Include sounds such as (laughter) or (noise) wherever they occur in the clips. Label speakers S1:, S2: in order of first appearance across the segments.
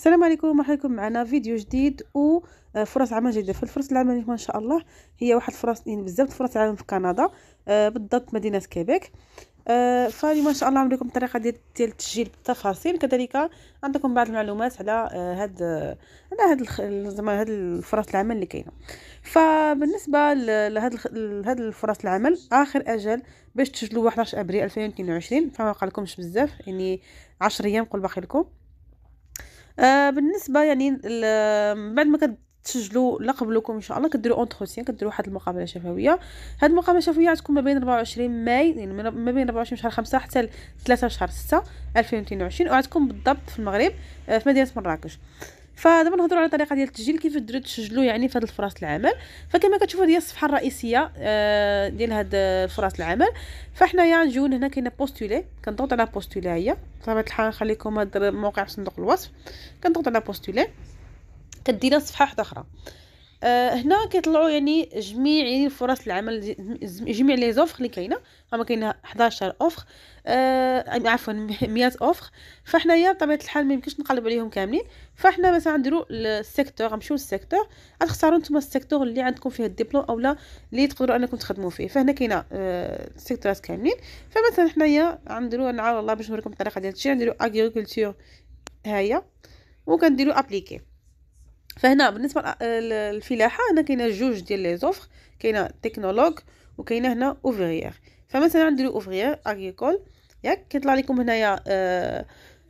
S1: السلام عليكم ومرحبا بكم معنا فيديو جديد وفرص آه، عمل جديده فالفرص العمل اللي ان شاء الله هي واحد الفرص يعني بزاف فرص العمل في كندا آه، بالضبط مدينه كيبيك آه، فاليوم ان شاء الله نوريكم الطريقه ديال التسجيل بالتفاصيل كذلك عندكم بعض المعلومات على هاد على هاد زعما هاد الفرص العمل اللي كاينه فبالنسبه لهاد لهاد الفرص العمل اخر اجل باش تسجلوا 11 ابريل 2022 فما قالكمش بزاف يعني 10 ايام قول باقي لكم آه بالنسبه يعني بعد ما كتسجلوا لا قبلكم ان شاء الله كديروا اونتروسيان كديروا واحد المقابله شفويه هذه المقابله الشفويه غتكون ما بين 24 ماي يعني ما بين 24 شهر 5 حتى 3 شهر 6 2022 وغتكون بالضبط في المغرب آه، في مدينه مراكش فدابا نهضروا على طريقه ديال التسجيل كيف الدراري تسجلوا يعني في هذه الفرص العمل فكما كتشوفوا هذه الصفحه الرئيسيه آه، ديال هاد فرص العمل فحنايا نجيو هنا كاينه بوستولي كنضغط على بوستولي هي طبعاً الحال نخليكم هاد الموقع في صندوق الوصف كنضغط على بوستولي كدينا صفحه واحده اخرى آه هنا كيطلعوا يعني جميع الفرص فرص العمل جميع لي زوفر اللي كاينه هما كاينه 11 اوفر آه عفوا 100 (laughs) اوفر فحنايا بطبيعه الحال ما يمكنش نقلب عليهم كاملين فحنا مثلا نديروا السيكتور غنمشيو للسيكتور غتختاروا نتوما السيكتور اللي عندكم فيه الدبلوم اولا اللي تقدروا انكم تخدموا فيه فهنا كاينه آه السيكتورات كاملين فمثلا حنايا غنديروا انا الله باش نوريكم الطريقه ديال هادشي غنديروا اغريكولتور هاهي وكنديروا ابليكي فهنا بالنسبه للفلاحه هنا كاينه جوج ديال لي زوفر كاينه تكنولوج وكاينه هنا اوفريير فمثلا نديرو اوفريير اغيكول ياك كيطلع لكم هنايا آه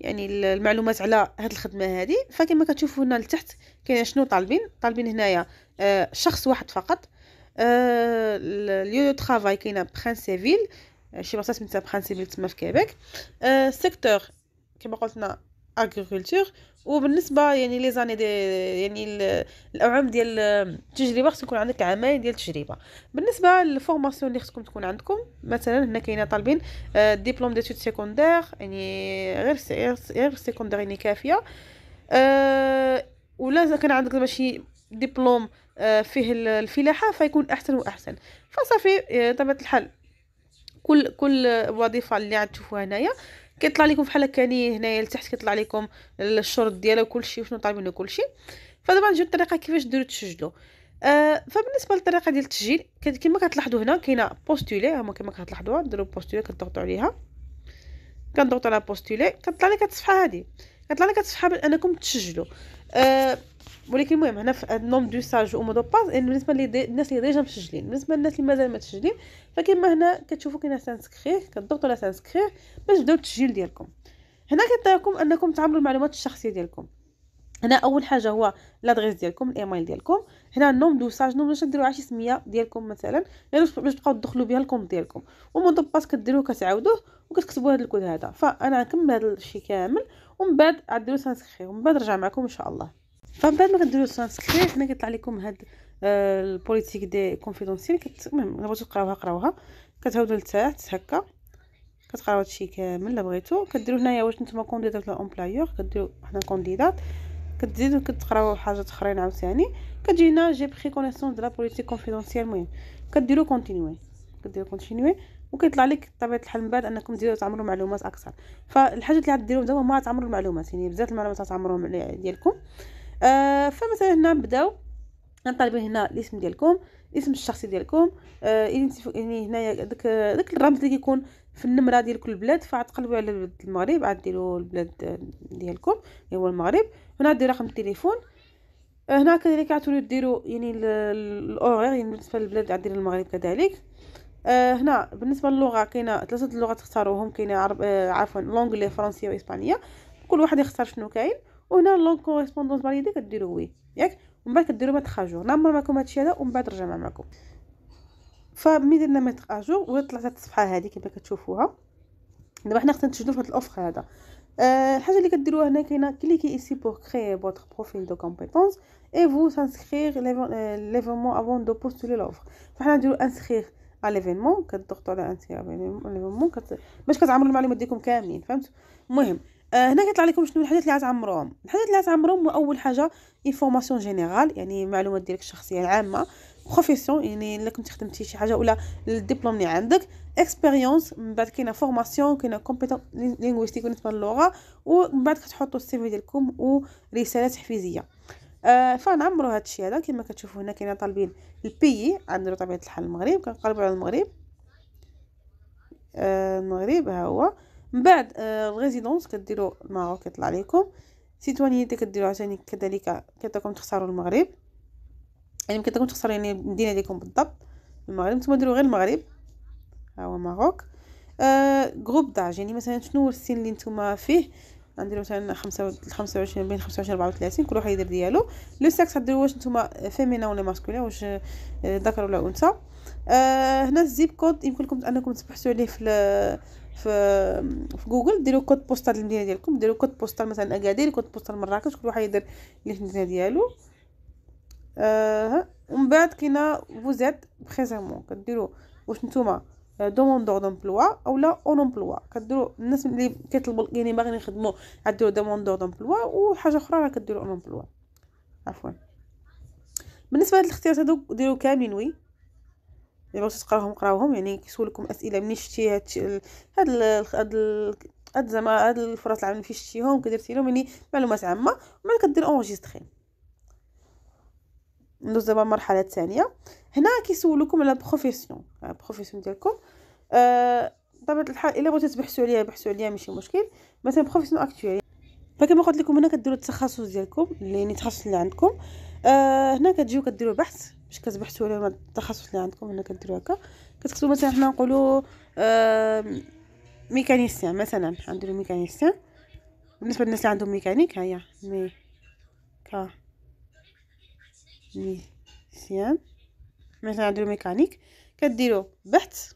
S1: يعني المعلومات على هاد الخدمه هادي فكما كتشوفوا هنا لتحت كاين شنو طالبين طالبين هنايا آه شخص واحد فقط آه اليو دو طرافاي كاينه بران آه، سيفيل شي بلاصه سميتها بران سيفيل تما في كيبيك آه سيكتور كما قلتنا اغريكولتور وبالنسبه يعني لي زاني دي يعني الاعوام ديال التجربه خص يكون عندك عامين ديال التجربه بالنسبه للفورماسيون اللي خصكم تكون عندكم مثلا هنا كاينه طالبين ديبلوم ديتود سيكوندير يعني غير غير سيكوندير يعني كافيه آه، ولا اذا كان عندك ماشي ديبلوم آه، فيه الفلاحه فيكون احسن واحسن فصافي آه، طبيعه الحال كل كل وظيفه اللي تشوفوها هنايا كيطلع لكم بحال هكا هنايا لتحت كيطلع لكم الشرط ديالها وكلشي وشنو طالب منه كلشي فدابا نجيو الطريقه كيفاش ديروا تسجلوا آه فبالنسبه للطريقه ديال التسجيل كما كتلاحظوا هنا كاينه بوستولي هما كما كتلاحظوها ديروا بوستولي كتضغطوا عليها كنضغطوا على بوستولي كتطلع لك الصفحه هذه كتطلع لك الصفحه بانكم تسجلوا آه ولكن المهم هنا في النوم دو ساج او مودو باس يعني بالنسبه للناس اللي ديجا مسجلين بالنسبه للناس اللي مازال ما تسجلين فكما هنا كتشوفوا كاين سانسكري كتضغطوا على سانسكري باش تبداو التسجيل ديالكم هنا كيعطيكم انكم تعملوا المعلومات الشخصيه ديالكم هنا اول حاجه هو لادريس ديالكم الايميل ديالكم هنا النوم دوساج نوم باش ديروا شي سميه ديالكم مثلا غير يعني باش تبقاو تدخلوا بها الكومنت ديالكم باس كديروه كتعاودوه وكتكتبوا هذا الكود هذا فانا نكمل هذا الشيء كامل ومن بعد ديروا سانسكري ومن بعد نرجع معكم ان شاء الله فمن بعد ما كديروا سانسكري هنا كيطلع لكم هاد البوليتيك دي كونفيدونسيال المهم الا بغيتو تقراوها قراوها كتعاودو لتحت هكا كتقراو هادشي كامل الا بغيتو كديروا هنايا واش نتوما كونديدات ولا امبلايور كديروا حنا كونديدات كتزيدوا كتقراو حاجات اخرين عاوتاني كتجي هنا جي بري كونيسونس دو لا بوليتيك كونفيدونسيال المهم كديروا كونتينيوي كديروا كونتينيوي وكيطلع لك بطبيعه الحال من بعد انكم تزيدو تعمروا معلومات اكثر فالحاجه اللي غديروهم دابا ما تعمروا المعلومات يعني بزاف المعلومات غتعمروهم ديالكم آه، فمثلا هنا نبداو نطالبوا هنا الاسم ديالكم الاسم الشخصي ديالكم آه يعني هنايا داك داك الرمز اللي كيكون في النمره ديال كل بلاد فعتقلبوا على بلاد المغرب عاد ديروا البلاد ديالكم اللي هو المغرب هنا دير رقم التليفون آه هنا كذلك عتولوا ديروا يعني الاوغير يعني بالنسبه للبلاد عاد دير المغرب كذلك آه هنا بالنسبه للغه كاينه ثلاثه اللغات تختاروهم كاينه عرب آه عفوا لونغلي فرنسيه واسبانيه كل واحد يختار شنو كاين وهنا لون كوريسبوندونس فاليدي كديروا كديرو وي ياك ومن بعد كديرو ميتر اجور نعمر معكم هادشي هذا ومن بعد رجعنا معكم فمين درنا ميتر اجور وطلعت هاد الصفحه هادي كما كتشوفوها دابا حنا خصنا نسجلو في هاد الاوفر هذا آه، الحاجه اللي كديروها هنا كاينه كليكي ايسي بور كري فوتر بروفيل دو كومبيتونس اي فو سانسكريغ ليفينمون افون دو بوستولي لوفر فحنا نديرو انسكريغ على ليفينمون كتضغطوا على انسكريغ ليفينمون باش كتعمروا المعلومات ديالكم كاملين فهمت المهم آه هنا كيطلع لكم شنو الحاجات اللي غتعمروهم الحاجات اللي غتعمروهم اول حاجه انفورماسيون جينيرال يعني معلومات ديالك الشخصيه العامه بروفيسيون يعني الا كنت خدمتي شي حاجه ولا الدبلوم اللي عندك اكسبيريونس من بعد كاينه فورماسيون كاينه كومبيتون لينغويستيك بالنسبه للغه ومن بعد كتحطوا السي في ديالكم ورساله تحفيزيه آه فنعمروا هذا الشيء هذا كما كتشوفوا هنا كاينه طالبين البيي عندنا طبيعه الحال المغرب كنقلبوا على المغرب آه المغرب ها هو من بعد آه، الريزيدونس كديروا الماغو كيطلع لكم سيتوانيتي كديروا عاوتاني كذلك كيعطيكم تختاروا المغرب يعني كتكون تختاروا يعني المدينه ديالكم بالضبط المغرب نتوما ديروا غير المغرب ها هو ماروك آه جروب داج يعني مثلا شنو هو السن اللي نتوما فيه غندير مثلا 25 بين 25 34 كل واحد يدير ديالو لو ساكس غديروا واش نتوما فيمينا ولا ماسكولين واش آه، ذكر ولا انثى آه هنا الزيب كود يمكن لكم انكم تبحثوا عليه في في في جوجل ديروا كود بوستال للمدينه ديالكم ديروا كود بوستال مثلا اكادير كود بوستال مراكش كل واحد يدير اللي في المدينه ديالو آه ومن بعد كاينه فوزيت بريزيمون كديروا واش نتوما دوموندور دومبلوا اولا اون امبلوا كديروا الناس اللي كيطلبوا يعني باغيين يخدموا عندو دوموندور دومبلوا وحاجه اخرى راه كديروا اون امبلوا عفوا بالنسبه لهاد الاختيارات هادو ديروا كاملين وي اللي بغيتو تقراوهم قراوهم يعني كيسولكم اسئله منين شتي هاد هاد هاد هاد زعما هاد الفرص العام فين شتيهم كدرتي لهم يعني معلومات عامه ومن كدير اونجيستري ندوز دابا المرحله الثانيه هنا كيسولوكم على بروفيسيون البروفيسيون ديالكم أه بطبيعه الحال الا بغيتو تبحثوا عليها بحثوا عليها ماشي مشكل مثلا بروفيسيون اكتويل فكما قلت لكم هنا كديروا التخصص ديالكم يعني التخصص اللي عندكم آه هنا كتجيو كديروا بحث باش كتبحثوا على التخصص اللي عندكم هنا كديروا هكا كتكتبوا مثلا حنا نقولوا ميكانيسيان مثلا عندنا ميكانيسيان بالنسبه للناس اللي عندهم ميكانيك هيا مي كا مي سيان مثلا نديرو ميكانيك كديروا بحث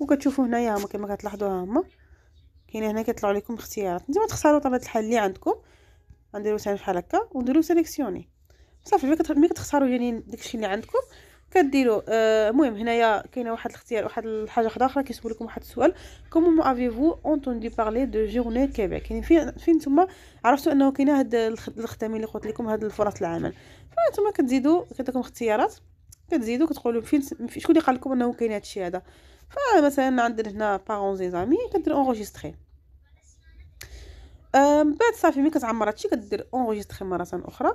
S1: وكتشوفوا هنايا هما كما ها هما كاين هنا كيطلعوا لكم اختيارات نتوما تختاروا طبيعه الحال اللي عندكم غنديروا مثلا بحال هكا ونديروا سيليكسيوني صافي ملي كتختاروا يعني داكشي اللي عندكم كديروا آه، المهم آه هنايا كاينه واحد الاختيار واحد الحاجه وحده اخرى كيسولكم واحد السؤال كومون افيفو اونتوندي بارلي دو جورني كيبيك يعني فين فين نتوما عرفتوا انه كاينه هاد الخدامين اللي قلت لكم هاد الفرص العمل فانتوما كتزيدوا كتعطيكم اختيارات كتزيدوا كتقولوا فين شكون اللي قال لكم انه كاين الشيء هذا فمثلا عندنا هنا بارون زي زامي كدير اونغوجيستري من بعد صافي ملي كتعمر هادشي كدير اونغوجيستري مره اخرى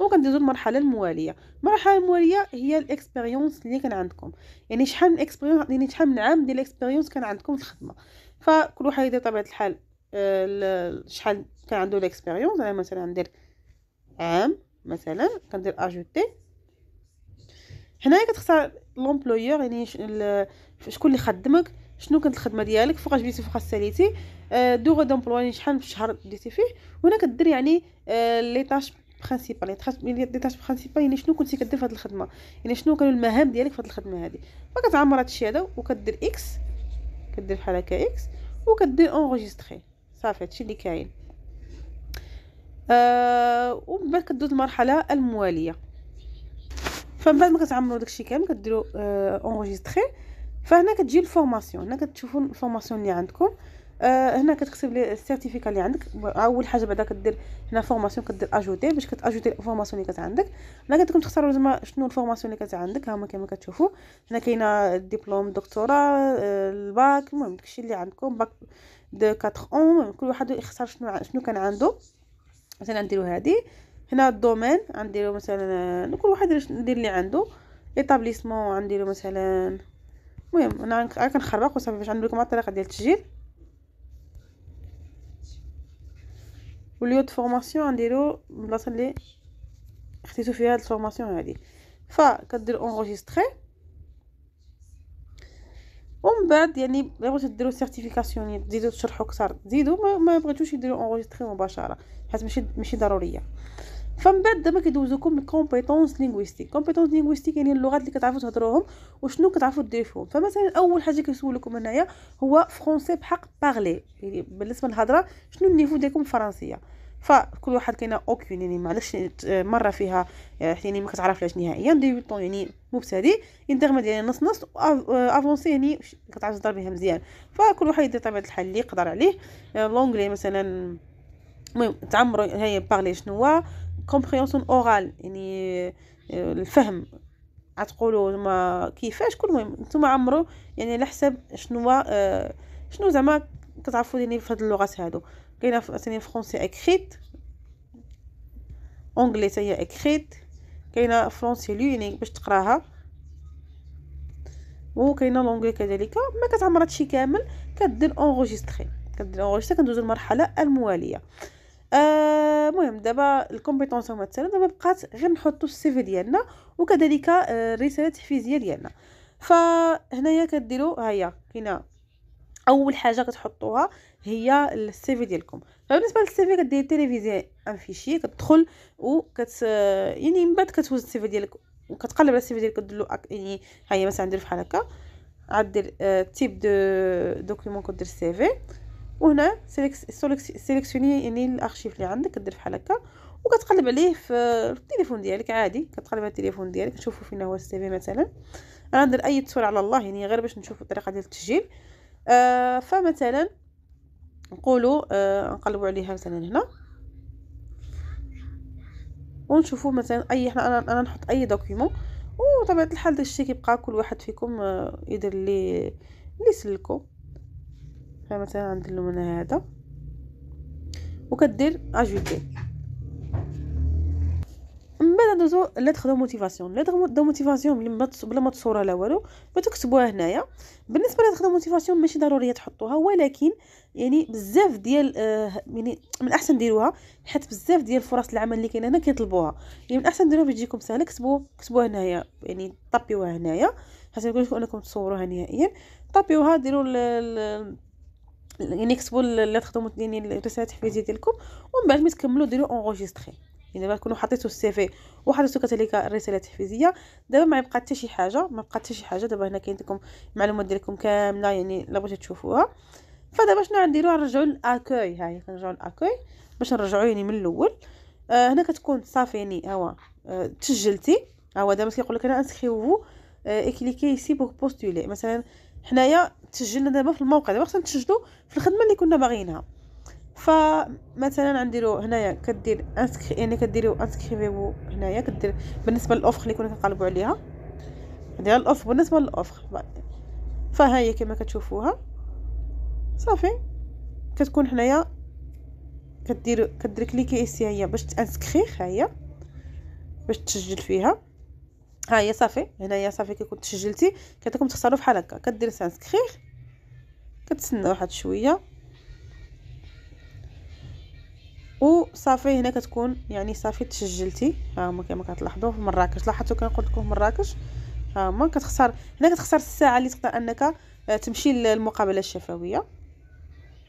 S1: وكندوزو ندوزو المرحله المواليه المرحله المواليه هي الاكسبيريونس اللي كان عندكم يعني شحال من اكسبيريونس يعني شحال من عام ديال الاكسبيريونس كان عندكم في الخدمه فكل واحد يدير طبيعه الحال آه، شحال كان عنده الاكسبيريونس انا مثلا ندير عام مثلا كندير اجوتي هنايا كتختار لومبلويور يعني شكون اللي خدمك شنو كانت الخدمه ديالك فوقاش بديتي فوق ساليتي دوغ آه، دومبلوا يعني شحال في الشهر بديتي فيه وهنا كدير يعني لي آه، طاش برينسيبال يعني تحس تاش برينسيبال يعني شنو كنتي كدير في هذه الخدمه يعني شنو كانوا المهام ديالك في هذه الخدمه هذه فكتعمر هادشي هذا وكدير اكس كدير بحال هكا اكس وكدير اونغيستري صافي هادشي اللي كاين آه ومن بعد كدوز المرحله المواليه فمن بعد ما كتعمروا داكشي كامل كديروا اونغيستري آه فهنا كتجي الفورماسيون هنا كتشوفوا الفورماسيون اللي عندكم آه آه هنا كتكتب لي السيرتيفيكا اللي عندك اول حاجه بعدا كدير هنا فورماسيون كدير اجوتي باش كتاجوتي الفورماسيون اللي كانت عندك هنا كتكون تختاروا زعما شنو الفورماسيون اللي كانت عندك هما كما كتشوفوا هنا كاينه الدبلوم دكتوراه الباك المهم داكشي اللي عندكم باك دو 4 اون كل واحد يختار شنو شنو كان عنده مثلا نديرو هذه هنا الدومين غنديرو مثلا آه، كل واحد ندير اللي عنده ايتابليسمون غنديرو مثلا المهم انا كنخربق وصافي باش نوريكم الطريقه ديال التسجيل واللي دو فورماسيون نديرو البلاصه اللي خديتو فيها هاد الفورماسيون هادي فكدير اونغوجيستري ومن بعد يعني الا بغيتو ديرو سيرتيفيكاسيون تزيدو تشرحو كثر تزيدو ما, ما بغيتوش يديرو اونغوجيستري مباشره حيت ماشي ماشي ضروريه فمن بعد دابا كيدوزوكم الكومبيتونس لينغويستيك كومبيتونس لينغويستيك يعني اللغات اللي كتعرفوا تهضروهم وشنو كتعرفوا ديروا فيهم فمثلا اول حاجه كيسولكم هنايا هو فرونسي بحق بارلي يعني بالنسبه للهضره شنو النيفو ديالكم الفرنسيه فكل واحد كاينه اوكيون يعني معلش مره فيها آه، يعني ما كتعرفلاش نهائيا ديبيطون يعني مبتدئ انترميدير يعني نص نص افونسي يعني كتعرف تهضر بها مزيان فكل واحد يدير طبيعه الحال اللي يقدر عليه لونغلي آه، مثلا المهم تعمروا هي بارلي شنو هو كومبريونسون اورال يعني آه، الفهم عتقولوا ما كيفاش كل مهم نتوما عمرو يعني على حساب شنو آه، شنو زعما كتعرفوا يعني في هاد اللغات هادو كاينه ثاني فرونسي اكريت اونغلي هي اكريت كاينه فرونسي لو يعني باش تقراها وكاينه لونغلي كذلك ما كتعمر هادشي كامل كدير اونغوجيستري كدير اونغوجيستري كندوزو المرحله المواليه المهم آه، دابا الكومبيتونس هما تسالوا دابا بقات غير نحطو السي في ديالنا وكذلك آه الرساله التحفيزيه ديالنا فهنايا كديروا ها هي كاينه اول حاجه كتحطوها هي السي في ديالكم فبالنسبه للسي في كدير تيليفيزي ان فيشي كتدخل و يعني من بعد كتوز السي في ديالك وكتقلب على السي في ديالك كدير له يعني ها هي مثلا ندير بحال هكا غدير تيب دو دوكيومون كدير السي في وهنا سيليكسيوني يعني الارشيف اللي عندك كدير بحال هكا وكتقلب عليه في التليفون ديالك عادي كتقلب على التليفون ديالك تشوفوا فين هو السي في مثلا انا ندير اي تصوير على الله يعني غير باش نشوف الطريقه ديال التسجيل آه فمثلا نقولوا آه نقلبوا عليها مثلا هنا ونشوفوا مثلا اي حنا انا, أنا نحط اي دوكيومون وطبيعه الحال داكشي كيبقى كل واحد فيكم آه يدير اللي اللي سلكو فمثلا غندير اللون هذا وكدير اجوتي من بعد ندوزو لتر دو موتيفاسيون لتر دو موتيفاسيون بلا بلا ما تصوره لا والو بتكتبوها هنايا بالنسبه لتر دو موتيفاسيون ماشي ضروري تحطوها ولكن يعني بزاف ديال آه، يعني من الاحسن ديروها حيت بزاف ديال فرص العمل اللي كاينه هنا كيطلبوها يعني من الاحسن ديروها تجيكم سهله كتبوا كتبوها هنايا يعني طابيوها هنايا حيت ما لكم انكم تصوروها نهائيا طابيوها ديروا نكتبوا اللي تخدموا يعني الرساله التحفيزيه ديالكم ومن بعد ملي تكملوا ديروا اونغوجيستري يعني دابا تكونوا حطيتوا السي في وحطيتوا كذلك الرساله التحفيزيه دابا ما يبقى حتى شي حاجه ما بقى حتى شي حاجه دابا هنا كاين لكم المعلومات ديالكم كامله يعني الا بغيتوا تشوفوها فدابا شنو غنديروا نرجعوا للاكوي هي كنرجعوا للاكوي باش نرجعوا يعني من الاول آه هنا كتكون صافي يعني هو آه تسجلتي هو دابا كيقول لك انا انسخيو آه اكليكي سي بوغ بوستولي مثلا حنايا تسجلنا دابا في الموقع دابا خصنا نتسجلوا في الخدمه اللي كنا باغيينها فمثلا غنديرو هنايا كدير انسكري يعني كديروا انسكريفيو هنايا كدير بالنسبه للاوفر اللي كنا كنقلبوا عليها ديال الاوفر بالنسبه للاوفر فها هي كما كتشوفوها صافي كتكون حنايا كدير كدير كليكي اسي هي باش ها هي باش تسجل فيها ها هي صافي هنايا صافي كي كنت سجلتي كيعطيكم تختاروا بحال هكا كدير سانسكرير كتسنى واحد شويه وصافي هنا كتكون يعني صافي تسجلتي ها هما كما كتلاحظوا في مراكش لاحظتوا قلت لكم مراكش ها هما كتخسر هنا كتخسر الساعه اللي تقدر انك آه، تمشي للمقابله الشفويه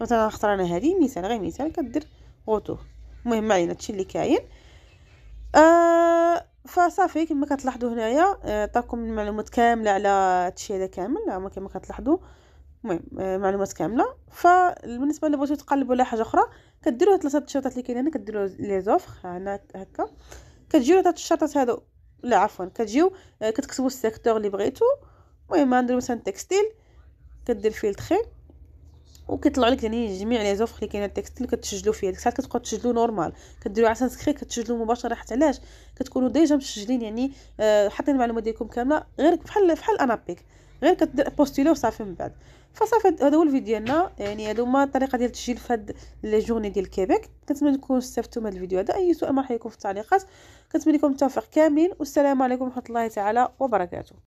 S1: مثلا نختار انا هذه مثال غير مثال كدير غوتو المهم علينا هادشي اللي كاين آه فصافي كما كتلاحظوا هنايا عطاكم آه، المعلومات كامله على هادشي هذا كامل كما كتلاحظوا المهم آه، معلومات كامله فبالنسبه اللي بغيتو تقلبوا على حاجه اخرى كديروا ثلاثه الشرطات اللي كاينين هنا كديروا لي زوفر هنا هكا كتجيو ثلاثه الشرطات هادو لا عفوا كتجيو آه، كتكتبوا السيكتور اللي بغيتو المهم غنديروا مثلا تكستيل كدير فيلتري وكيطلعوا لك يعني جميع لي زوفر اللي كاينه التكستيل كتسجلوا فيها ديك الساعه كتبقاو تسجلوا نورمال كديروا عسان سكري كتسجلوا مباشره حتى علاش كتكونوا ديجا مسجلين يعني آه حاطين المعلومات ديالكم كامله غير بحال بحال انابيك غير كدير بوستيلو وصافي من بعد فصافي هذا هو الفيديو ديالنا يعني هادو هما الطريقه ديال التسجيل في هاد لي جورني ديال كيبيك كنتمنى تكونوا استفدتوا من هاد الفيديو هذا اي سؤال مرحبا يكون في التعليقات كنتمنى لكم التوفيق كاملين والسلام عليكم ورحمه الله تعالى وبركاته